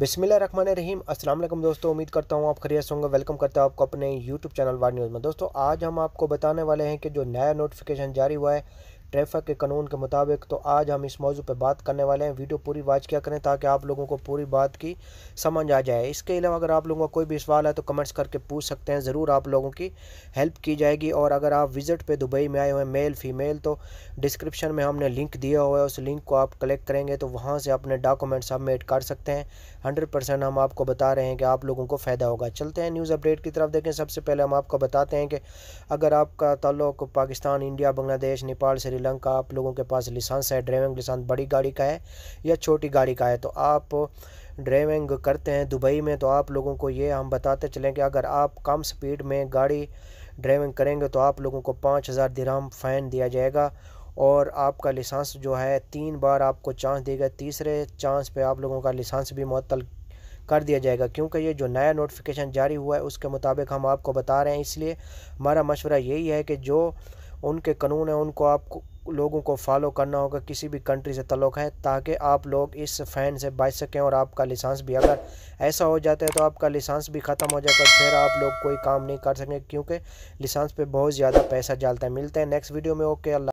बिसमिल रकमान रहीम असल दोस्तों उम्मीद करता हूँ आप खरीय होंगे वेलकम करता हूँ आपको अपने यूट्यूब चैनल वार न्यूज़ में दोस्तों आज हम आपको बताने वाले हैं कि जो नया नोटिफिकेशन जारी हुआ है ट्रैफिक के कानून के मुताबिक तो आज हम इस मौजू पर बात करने वाले हैं वीडियो पूरी वाच किया करें ताकि आप लोगों को पूरी बात की समझ आ जाए इसके अलावा अगर आप लोगों का कोई भी सवाल है तो कमेंट्स करके पूछ सकते हैं ज़रूर आप लोगों की हेल्प की जाएगी और अगर आप विज़िट पर दुबई में आए हुए हैं मेल फीमेल तो डिस्क्रिप्शन में हमने लिंक दिया हुआ है उस लिंक को आप कलेक्ट करेंगे तो वहाँ से अपने डॉक्यूमेंट सबमिट कर सकते हैं हंड्रेड हम आपको बता रहे हैं कि आप लोगों को फ़ायदा होगा चलते हैं न्यूज़ अपडेट की तरफ देखें सबसे पहले हम आपको बताते हैं कि अगर आपका ताल्लुक पाकिस्तान इंडिया बांग्लादेश नेपाल से श्रीलंका आप लोगों के पास लिसंस है ड्राइविंग लिसंस बड़ी गाड़ी का है या छोटी गाड़ी का है तो आप ड्राइविंग करते हैं दुबई में तो आप लोगों को ये हम बताते चलें कि अगर आप कम स्पीड में गाड़ी ड्राइविंग करेंगे तो आप लोगों को पाँच हज़ार दिराम फ़ाइन दिया जाएगा और आपका लिसांस जो है तीन बार आपको चांस देगा तीसरे चांस पे आप लोगों का लिसांस भी मअतल कर दिया जाएगा क्योंकि ये जो नया नोटिफिकेशन जारी हुआ है उसके मुताबिक हम आपको बता रहे हैं इसलिए हमारा मशवरा यही है कि जो उनके कानून हैं उनको आप लोगों को फॉलो करना होगा किसी भी कंट्री से तलक है ताकि आप लोग इस फ़ैन से बच सकें और आपका लिसेंस भी अगर ऐसा हो जाता है तो आपका लिसेंस भी ख़त्म हो जाएगा फिर आप लोग कोई काम नहीं कर सकें क्योंकि लिसेंस पे बहुत ज़्यादा पैसा जालता है मिलते हैं नेक्स्ट वीडियो में ओके अल्लाह